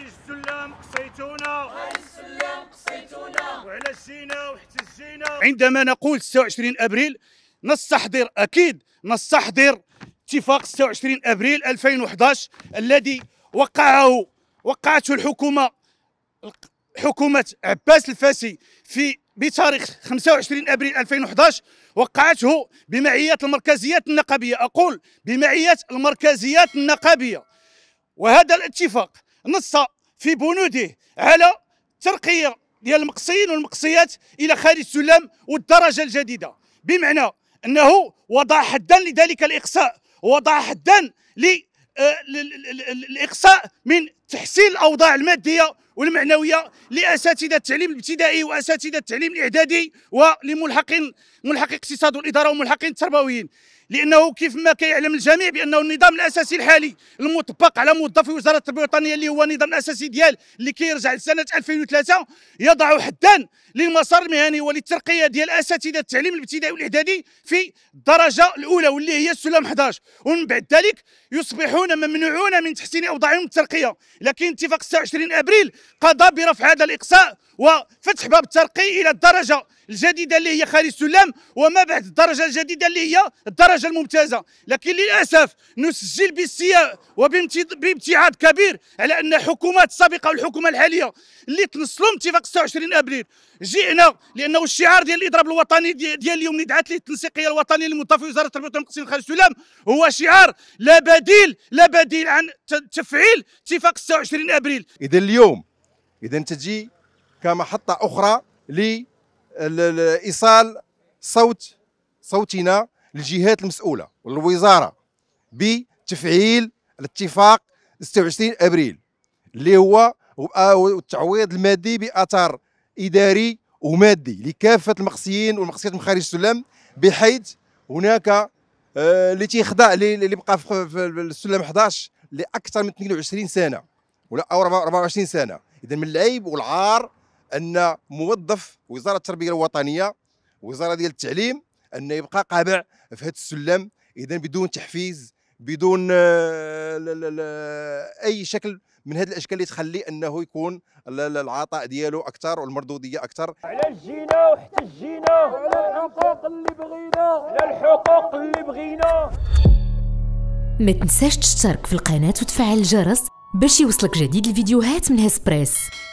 عايش السلام قصيتونا غير السلام قصيتونا وعلى الشينا واحتجينا عندما نقول 26 ابريل نستحضر اكيد نستحضر اتفاق 26 ابريل 2011 الذي وقعه وقعته الحكومه حكومه عباس الفاسي في بتاريخ 25 ابريل 2011 وقعته بمعيه المركزيات النقابيه اقول بمعيه المركزيات النقابيه وهذا الاتفاق نص في بنوده على ترقيه ديال المقصيين والمقصيات الى خارج السلم والدرجه الجديده بمعنى انه وضع حدا لذلك الاقصاء وضع حدا للاقصاء آه، من تحسين الاوضاع الماديه والمعنويه لاساتذه التعليم الابتدائي واساتذه التعليم الاعدادي ولملحقين ملحقي الاقتصاد والاداره وملحقين التربويين لانه كيف ما كيعلم الجميع بانه النظام الاساسي الحالي المطبق على موظفي وزاره التربيه الوطنيه اللي هو النظام الاساسي ديال اللي كيرجع لسنه 2003 يضع حدا للمسار المهني وللترقيه ديال اساتذه التعليم الابتدائي والاعدادي في الدرجه الاولى واللي هي السلم 11 ومن بعد ذلك يصبحون ممنوعون من تحسين اوضاعهم الترقيه لكن اتفاق 26 ابريل قضى برفع هذا الاقصاء وفتح باب الترقي الى الدرجه الجديده اللي هي خارج السلم وما بعد الدرجه الجديده اللي هي الدرجه الممتازه لكن للاسف نسجل باستياء وبامتعاض كبير على ان الحكومات السابقه والحكومه الحاليه اللي تنصلوا اتفاق 26 ابريل جئنا لانه الشعار ديال الاضراب الوطني ديال اليوم اللي دعات ليه التنسيقيه الوطنيه للمنطقه في وزاره التربيه والتنقيب خارج السلم هو شعار لا بديل لا بديل عن تفعيل اتفاق 26 ابريل اذا اليوم اذا تجي كمحطه اخرى ل ايصال صوت صوتنا للجهات المسؤوله والوزاره بتفعيل الاتفاق 26 ابريل اللي هو التعويض المادي باثار اداري ومادي لكافه المقصيين والمقصيات من خارج السلم بحيث هناك اللي آه، تيخضع اللي بقى في السلم 11 لاكثر من 22 سنه ولا او 24 سنه اذا من العيب والعار ان موظف وزاره التربيه الوطنيه وزاره ديال التعليم ان يبقى قابع في هذا السلم اذا بدون تحفيز بدون لا آه، لا لا اي شكل من هذه الاشكال اللي تخلي انه يكون العطاء ديالو اكثر والمردوديه اكثر على الجينا الجينا على الحقوق اللي بغينا على الحقوق اللي بغينا ما تنساش تشترك في القناه وتفعل الجرس باش يوصلك جديد الفيديوهات من هسبريس